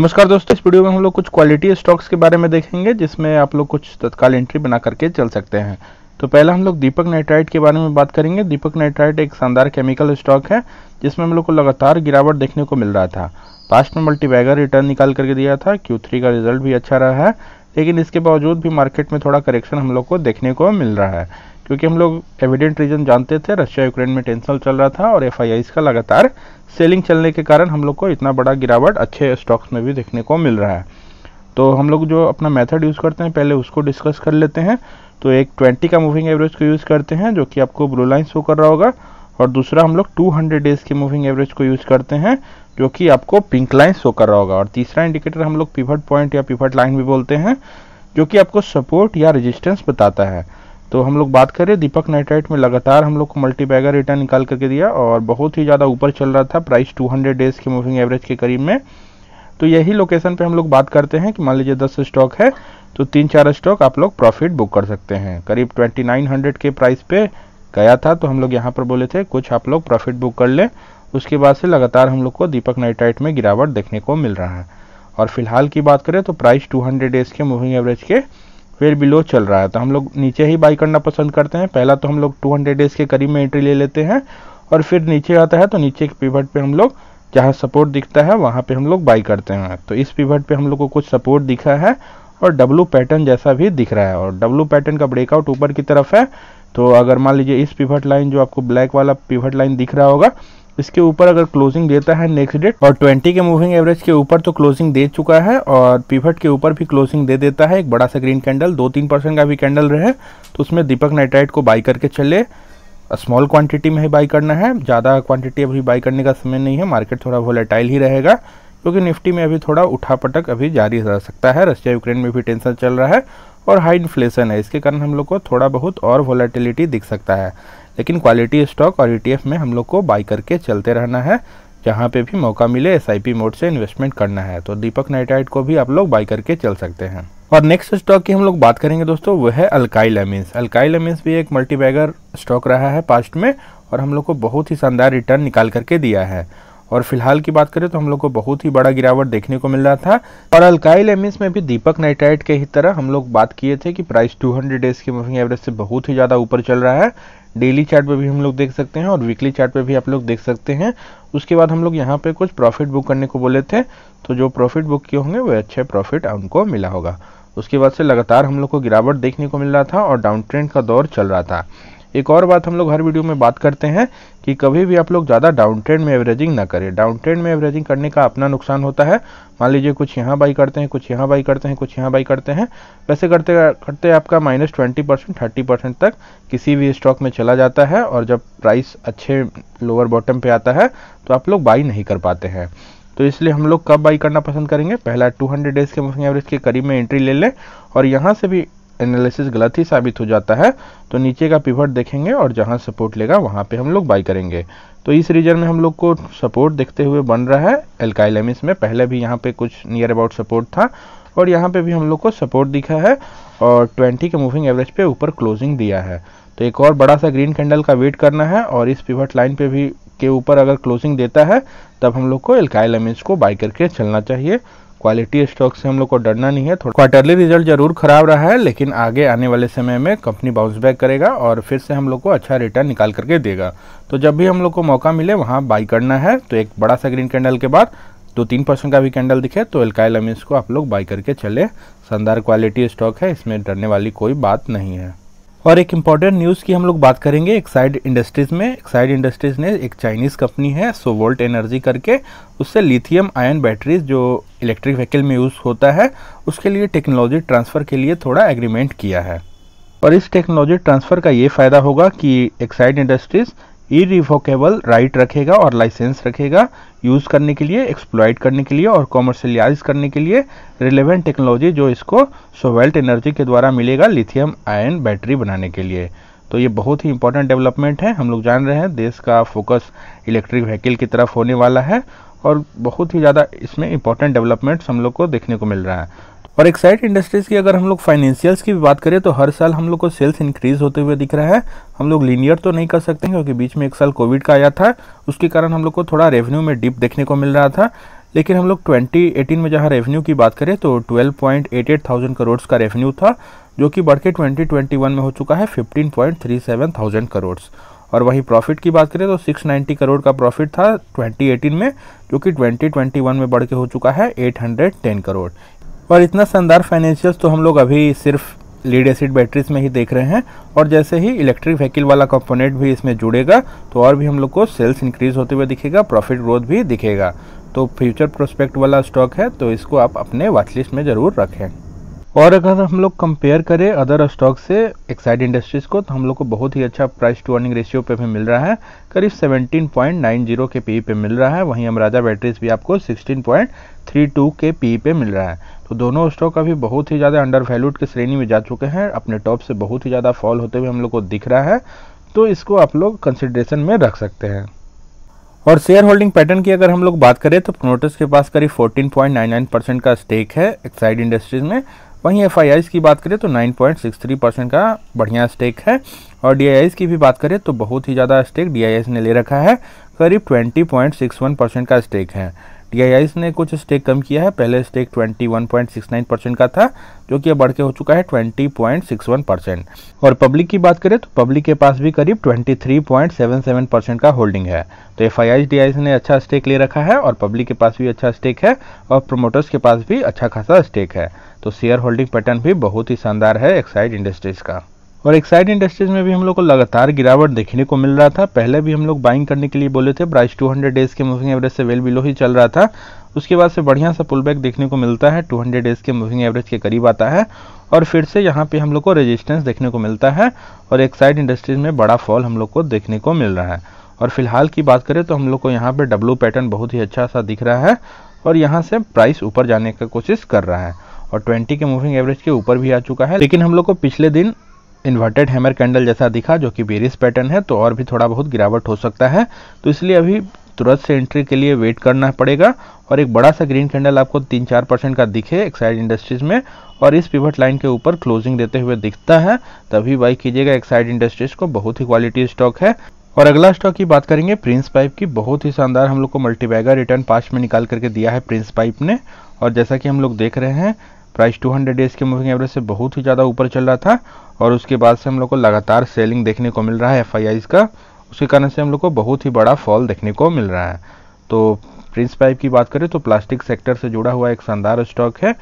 नमस्कार दोस्तों इस वीडियो में हम लोग कुछ क्वालिटी स्टॉक्स के बारे में देखेंगे जिसमें आप लोग कुछ तत्काल एंट्री बना करके चल सकते हैं तो पहला हम लोग दीपक नाइट्राइट के बारे में बात करेंगे दीपक नाइट्राइट एक शानदार केमिकल स्टॉक है जिसमें हम लोग को लगातार गिरावट देखने को मिल रहा था पास्ट में मल्टीबैगर रिटर्न निकाल करके दिया था क्यू का रिजल्ट भी अच्छा रहा है लेकिन इसके बावजूद भी मार्केट में थोड़ा करेक्शन हम लोग को देखने को मिल रहा है क्योंकि हम लोग एविडेंट रीजन जानते थे रशिया यूक्रेन में टेंशन चल रहा था और एफ का लगातार सेलिंग चलने के कारण हम लोग को इतना बड़ा गिरावट अच्छे स्टॉक्स में भी देखने को मिल रहा है तो हम लोग जो अपना मेथड यूज़ करते हैं पहले उसको डिस्कस कर लेते हैं तो एक 20 का मूविंग एवरेज को यूज़ करते हैं जो कि आपको ब्लू लाइन शो कर रहा होगा और दूसरा हम लोग 200 डेज़ के मूविंग एवरेज को यूज़ करते हैं जो कि आपको पिंक लाइन शो कर रहा होगा और तीसरा इंडिकेटर हम लोग पिवट पॉइंट या पिवट लाइन भी बोलते हैं जो कि आपको सपोर्ट या रजिस्टेंस बताता है तो हम लोग बात करें दीपक नाइट्राइट में लगातार हम लोग को मल्टीपैगर रिटर्न निकाल करके दिया और बहुत ही ज़्यादा ऊपर चल रहा था प्राइस 200 डेज के मूविंग एवरेज के करीब में तो यही लोकेशन पे हम लोग बात करते हैं कि मान लीजिए 10 स्टॉक है तो तीन चार स्टॉक आप लोग प्रॉफिट बुक कर सकते हैं करीब ट्वेंटी के प्राइस पे गया था तो हम लोग यहाँ पर बोले थे कुछ आप लोग प्रॉफिट बुक कर लें उसके बाद से लगातार हम लोग को दीपक नाइट्राइट में गिरावट देखने को मिल रहा है और फिलहाल की बात करें तो प्राइस टू डेज के मूविंग एवरेज के फिर बिलो चल रहा है तो हम लोग नीचे ही बाई करना पसंद करते हैं पहला तो हम लोग 200 डेज के करीब में एंट्री ले लेते हैं और फिर नीचे आता है तो नीचे के पिवट पे हम लोग जहाँ सपोर्ट दिखता है वहाँ पे हम लोग बाई करते हैं तो इस पिवट पे हम लोग को कुछ सपोर्ट दिखा है और डब्लू पैटर्न जैसा भी दिख रहा है और डब्लू पैटर्न का ब्रेकआउट ऊपर की तरफ है तो अगर मान लीजिए इस पिवट लाइन जो आपको ब्लैक वाला पिवट लाइन दिख रहा होगा इसके ऊपर अगर क्लोजिंग देता है नेक्स्ट डेट और 20 के मूविंग एवरेज के ऊपर तो क्लोजिंग दे चुका है और पीवट के ऊपर भी क्लोजिंग दे देता है एक बड़ा सा ग्रीन कैंडल दो तीन परसेंट का भी कैंडल रहे तो उसमें दीपक नाइट्राइट को बाई करके चले स्मॉल क्वांटिटी में ही बाई करना है ज़्यादा क्वांटिटी अभी बाई करने का समय नहीं है मार्केट थोड़ा वोलेटाइल ही रहेगा क्योंकि निफ्टी में अभी थोड़ा उठापटक अभी जारी रह सकता है रशिया यूक्रेन में भी टेंशन चल रहा है और हाई इन्फ्लेशन है इसके कारण हम लोग को थोड़ा बहुत और वोलेटिलिटी दिख सकता है लेकिन क्वालिटी स्टॉक और ई e में हम लोग को बाई करके चलते रहना है जहाँ पे भी मौका मिले एस मोड से इन्वेस्टमेंट करना है तो दीपक नाइटाइट को भी आप लोग बाई करके चल सकते हैं और नेक्स्ट स्टॉक की हम लोग बात करेंगे दोस्तों वह है अल्काई लेमिन्स अल्काई लेमिन्स भी एक मल्टीबैगर स्टॉक रहा है पास्ट में और हम लोग को बहुत ही शानदार रिटर्न निकाल करके दिया है और फिलहाल की बात करें तो हम लोग को बहुत ही बड़ा गिरावट देखने को मिल रहा था और अल्काई लेमिन्स में भी दीपक नाइटाइट के ही तरह हम लोग बात किए थे कि प्राइस 200 डेज के मूविंग एवरेज से बहुत ही ज़्यादा ऊपर चल रहा है डेली चार्ट पे भी हम लोग देख सकते हैं और वीकली चार्ट पे भी आप लोग देख सकते हैं उसके बाद हम लोग यहाँ पे कुछ प्रॉफिट बुक करने को बोले थे तो जो प्रॉफिट बुक किए होंगे वे अच्छे प्रॉफिट उनको मिला होगा उसके बाद से लगातार हम लोग को गिरावट देखने को मिल रहा था और डाउन ट्रेंड का दौर चल रहा था एक और बात हम लोग हर वीडियो में बात करते हैं कि कभी भी आप लोग ज़्यादा डाउन ट्रेंड में एवरेजिंग ना करें डाउन ट्रेंड में एवरेजिंग करने का अपना नुकसान होता है मान लीजिए कुछ यहाँ बाई करते हैं कुछ यहाँ बाई करते हैं कुछ यहाँ बाई करते हैं वैसे करते करते आपका minus twenty percent thirty percent तक किसी भी स्टॉक में चला जाता है और जब प्राइस अच्छे लोअर बॉटम पर आता है तो आप लोग बाई नहीं कर पाते हैं तो इसलिए हम लोग कब बाई करना पसंद करेंगे पहला 200 डेज के मूविंग एवरेज के करीब में एंट्री ले लें और यहाँ से भी एनालिसिस गलत ही साबित हो जाता है तो नीचे का पिवट देखेंगे और जहां सपोर्ट लेगा वहां पे हम लोग बाई करेंगे तो इस रीजन में हम लोग को सपोर्ट देखते हुए बन रहा है एल्काइल में पहले भी यहाँ पे कुछ नियर अबाउट सपोर्ट था और यहाँ पे भी हम लोग को सपोर्ट दिखा है और ट्वेंटी के मूविंग एवरेज पे ऊपर क्लोजिंग दिया है तो एक और बड़ा सा ग्रीन कैंडल का वेट करना है और इस पिवट लाइन पे भी के ऊपर अगर क्लोजिंग देता है तब हम लोग को एलकाइल एमिस को बाई करके चलना चाहिए क्वालिटी स्टॉक से हम लोग को डरना नहीं है थोड़ा क्वार्टरली रिजल्ट जरूर खराब रहा है लेकिन आगे आने वाले समय में कंपनी बाउंस बैक करेगा और फिर से हम लोग को अच्छा रिटर्न निकाल करके देगा तो जब भी हम लोग को मौका मिले वहाँ बाई करना है तो एक बड़ा सा ग्रीन कैंडल के बाद दो तीन परसेंट का भी कैंडल दिखे तो एल्काइल अमीन्स को आप लोग बाई करके चले शानदार क्वालिटी स्टॉक है इसमें डरने वाली कोई बात नहीं है और एक इम्पॉर्टेंट न्यूज़ की हम लोग बात करेंगे एक्साइड इंडस्ट्रीज़ में एक्साइड इंडस्ट्रीज़ ने एक चाइनीज़ कंपनी है सोवोल्ट एनर्जी करके उससे लिथियम आयन बैटरीज जो इलेक्ट्रिक व्हीकल में यूज़ होता है उसके लिए टेक्नोलॉजी ट्रांसफ़र के लिए थोड़ा एग्रीमेंट किया है और इस टेक्नोलॉजी ट्रांसफ़र का ये फ़ायदा होगा कि एक्साइड इंडस्ट्रीज़ इरिवोकेबल राइट रखेगा और लाइसेंस रखेगा यूज़ करने के लिए एक्सप्लॉयट करने के लिए और कॉमर्शलाइज करने के लिए रिलेवेंट टेक्नोलॉजी जो इसको सोवेल्ट एनर्जी के द्वारा मिलेगा लिथियम आयन बैटरी बनाने के लिए तो ये बहुत ही इंपॉर्टेंट डेवलपमेंट है हम लोग जान रहे हैं देश का फोकस इलेक्ट्रिक व्हीकल की तरफ होने वाला है और बहुत ही ज़्यादा इसमें इंपॉर्टेंट डेवलपमेंट्स हम लोग को देखने को मिल रहा है और एक्साइट इंडस्ट्रीज़ की अगर हम लोग फाइनेंशियल्स की बात करें तो हर साल हम लोग को सेल्स इंक्रीज़ होते हुए दिख रहा है हम लोग लीनियर तो नहीं कर सकते क्योंकि बीच में एक साल कोविड का आया था उसके कारण हम लोग को थोड़ा रेवेन्यू में डिप देखने को मिल रहा था लेकिन हम लोग 2018 में जहाँ रेवेन्यू की बात करें तो 12.88 थाउजेंड करोड़ का रेवेन्यू था जो कि बढ़ के 2021 में हो चुका है 15.37 थाउजेंड करोड़ और वहीं प्रॉफिट की बात करें तो 690 करोड़ का प्रॉफिट था 2018 में जो कि 2021 में बढ़ के हो चुका है 810 करोड़ और इतना शानदार फाइनेंशियल्स तो हम लोग अभी सिर्फ लीड एसिड बैटरीज में ही देख रहे हैं और जैसे ही इलेक्ट्रिक व्हीकल वाला कंपोनेंट भी इसमें जुड़ेगा तो और भी हम लोग को सेल्स इंक्रीज होते हुए दिखेगा प्रॉफिट ग्रोथ भी दिखेगा तो फ्यूचर प्रोस्पेक्ट वाला स्टॉक है तो इसको आप अपने वाचलिस्ट में ज़रूर रखें और अगर हम लोग कंपेयर करें अदर स्टॉक से एक्साइड इंडस्ट्रीज़ को तो हम लोग को बहुत ही अच्छा प्राइस टू अर्निंग रेशियो पे भी मिल रहा है करीब 17.90 के पी पे मिल रहा है वहीं अमराजा बैटरीज भी आपको 16.32 के पी पे मिल रहा है तो दोनों स्टॉक अभी बहुत ही ज़्यादा अंडर वैल्यूड की श्रेणी में जा चुके हैं अपने टॉप से बहुत ही ज़्यादा फॉल होते हुए हम लोग को दिख रहा है तो इसको आप लोग कंसिडरेशन में रख सकते हैं और शेयर होल्डिंग पैटर्न की अगर हम लोग बात करें तो प्रोनोटस के पास करीब 14.99 परसेंट का स्टेक है एक्साइड इंडस्ट्रीज में वहीं एफ की बात करें तो 9.63 परसेंट का बढ़िया स्टेक है और डी की भी बात करें तो बहुत ही ज़्यादा स्टेक डी ने ले रखा है करीब 20.61 परसेंट का स्टेक है टी ने कुछ स्टेक कम किया है पहले स्टेक 21.69 परसेंट का था जो कि अब बढ़ के हो चुका है 20.61 परसेंट और पब्लिक की बात करें तो पब्लिक के पास भी करीब 23.77 परसेंट का होल्डिंग है तो एफ आई ने अच्छा स्टेक ले रखा है और पब्लिक के पास भी अच्छा स्टेक है और प्रोमोटर्स के पास भी अच्छा खासा स्टेक है तो शेयर होल्डिंग पैटर्न भी बहुत ही शानदार है एक्साइड इंडस्ट्रीज़ का और एक्साइड इंडस्ट्रीज में भी हम लोग को लगातार गिरावट देखने को मिल रहा था पहले भी हम लोग बाइंग करने के लिए बोले थे प्राइस 200 डेज के मूविंग एवरेज से वेल बिलो ही चल रहा था उसके बाद से बढ़िया सा पुल बैक देखने को मिलता है 200 डेज के मूविंग एवरेज के करीब आता है और फिर से यहाँ पे हम लोग को रेजिस्टेंस देखने को मिलता है और एक्साइड इंडस्ट्रीज में बड़ा फॉल हम लोग को देखने को मिल रहा है और फिलहाल की बात करें तो हम लोग को यहाँ पर डब्लू पैटर्न बहुत ही अच्छा सा दिख रहा है और यहाँ से प्राइस ऊपर जाने का कोशिश कर रहा है और 20 के मूविंग एवरेज के ऊपर भी आ चुका है लेकिन हम लोग को पिछले दिन इन्वर्टेड हैमर कैंडल जैसा दिखा जो कि बेरिस पैटर्न है तो और भी थोड़ा बहुत गिरावट हो सकता है तो इसलिए अभी तुरंत से एंट्री के लिए वेट करना पड़ेगा और एक बड़ा सा ग्रीन कैंडल आपको तीन चार परसेंट का दिखे एक्साइड इंडस्ट्रीज में और इस पिवट लाइन के ऊपर क्लोजिंग देते हुए दिखता है तभी बाई कीजिएगा एक्साइड इंडस्ट्रीज को बहुत ही क्वालिटी स्टॉक है और अगला स्टॉक की बात करेंगे प्रिंस पाइप की बहुत ही शानदार हम लोग को मल्टीबैगर रिटर्न पास में निकाल करके दिया है प्रिंस पाइप ने और जैसा कि हम लोग देख रहे हैं प्राइस 200 डेज के मूविंग एवरेज से बहुत ही ज़्यादा ऊपर चल रहा था और उसके बाद से हम लोग को लगातार सेलिंग देखने को मिल रहा है एफ का उसके कारण से हम लोग को बहुत ही बड़ा फॉल देखने को मिल रहा है तो प्रिंस पाइप की बात करें तो प्लास्टिक सेक्टर से जुड़ा हुआ एक शानदार स्टॉक है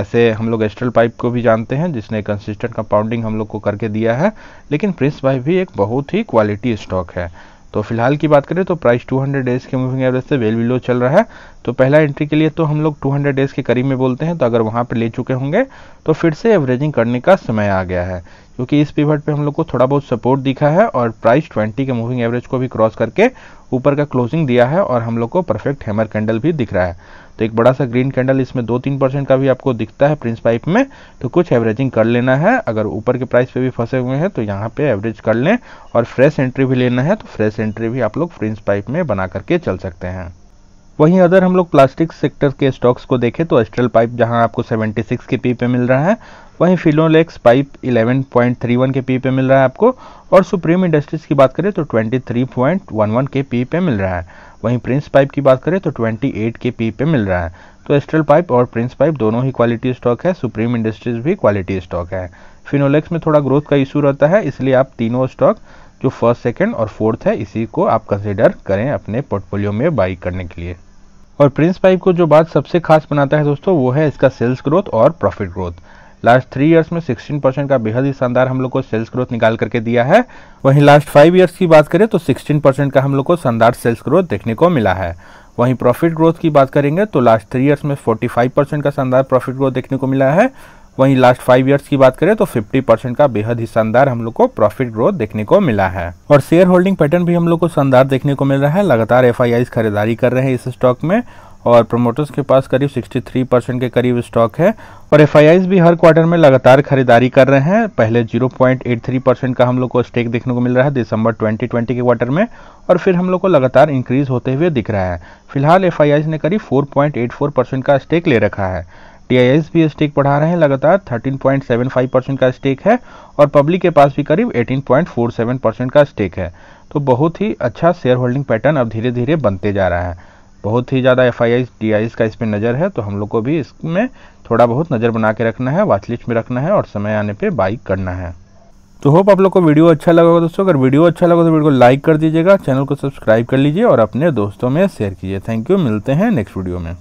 ऐसे हम लोग एस्ट्रल पाइप को भी जानते हैं जिसने कंसिस्टेंट कंपाउंडिंग हम लोग को करके दिया है लेकिन प्रिंस पाइप भी एक बहुत ही क्वालिटी स्टॉक है तो फिलहाल की बात करें तो प्राइस 200 डेज के मूविंग एवरेज से वेल बिलो चल रहा है तो पहला एंट्री के लिए तो हम लोग 200 डेज के करीब में बोलते हैं तो अगर वहाँ पर ले चुके होंगे तो फिर से एवरेजिंग करने का समय आ गया है क्योंकि इस पिवट पे हम लोग को थोड़ा बहुत सपोर्ट दिखा है और प्राइस 20 के मूविंग एवरेज को भी क्रॉस करके ऊपर का क्लोजिंग दिया है और हम लोग को परफेक्ट हैमर कैंडल भी दिख रहा है तो एक बड़ा सा ग्रीन कैंडल इसमें दो तीन परसेंट का भी आपको दिखता है प्रिंस पाइप में तो कुछ एवरेजिंग कर लेना है अगर ऊपर के प्राइस पे भी फंसे हुए हैं तो यहाँ पे एवरेज कर लें और फ्रेश एंट्री भी लेना है तो फ्रेश एंट्री भी आप लोग प्रिंस पाइप में बना करके चल सकते हैं वहीं अगर हम लोग प्लास्टिक सेक्टर के स्टॉक्स को देखें तो एस्ट्रल पाइप जहां आपको 76 के पी पे मिल रहा है वहीं फिलोलेक्स पाइप 11.31 के पी पे मिल रहा है आपको और सुप्रीम इंडस्ट्रीज की बात करें तो 23.11 के पी पे मिल रहा है वहीं प्रिंस पाइप की बात करें तो 28 के पी पे मिल रहा है तो एस्ट्रल पाइप और प्रिंस पाइप दोनों ही क्वालिटी स्टॉक है सुप्रीम इंडस्ट्रीज भी क्वालिटी स्टॉक है फिनोलेक्स में थोड़ा ग्रोथ का इशू रहता है इसलिए आप तीनों स्टॉक जो फर्स्ट सेकंड और फोर्थ है इसी को आप कंसिडर करें अपने पोर्टफोलियो में बाई करने के लिए और प्रिंस पाइप को जो बात सबसे खास बनाता है दोस्तों वो है इसका सेल्स ग्रोथ और profit growth last three years में 16 परसेंट का बेहद ही शानदार हम लोग को सेल्स ग्रोथ निकाल करके दिया है वहीं लास्ट फाइव इयर्स की बात करें तो 16 परसेंट का हम लोग को शानदार सेल्स ग्रोथ देखने को मिला है वहीं प्रॉफिट ग्रोथ की बात करेंगे तो लास्ट थ्री इयर्स में 45 परसेंट का शानदार प्रॉफिट ग्रोथ देखने को मिला है वहीं लास्ट फाइव ईयर्स की बात करें तो 50 परसेंट का बेहद ही शानदार हम लोग को प्रॉफिट ग्रोथ देखने को मिला है और शेयर होल्डिंग पैटर्न भी हम लोग को शानदार देखने को मिल रहा है लगातार एफ खरीदारी कर रहे हैं इस स्टॉक में और प्रमोटर्स के पास करीब 63 परसेंट के करीब स्टॉक है और एफ भी हर क्वार्टर में लगातार खरीदारी कर रहे हैं पहले 0.83 परसेंट का हम लोग को स्टेक देखने को मिल रहा है दिसंबर 2020 के क्वार्टर में और फिर हम लोग को लगातार इंक्रीज होते हुए दिख रहा है फिलहाल एफ ने करीब 4.84 परसेंट का स्टेक ले रखा है टी आई एस भी स्टेक बढ़ा रहे हैं लगातार 13.75 परसेंट का स्टेक है और पब्लिक के पास भी करीब 18.47 परसेंट का स्टेक है तो बहुत ही अच्छा शेयर होल्डिंग पैटर्न अब धीरे धीरे बनते जा रहा है बहुत ही ज़्यादा एफ आई आई आई का इस पर नज़र है तो हम लोग को भी इसमें थोड़ा बहुत नज़र बना के रखना है वाचलिस्ट में रखना है और समय आने पर बाइक करना है तो होप आप लोग को वीडियो अच्छा लगा होगा दोस्तों अगर वीडियो अच्छा लगा तो वीडियो को लाइक कर दीजिएगा चैनल को सब्सक्राइब कर लीजिए और अपने दोस्तों में शेयर कीजिए थैंक यू मिलते हैं नेक्स्ट वीडियो में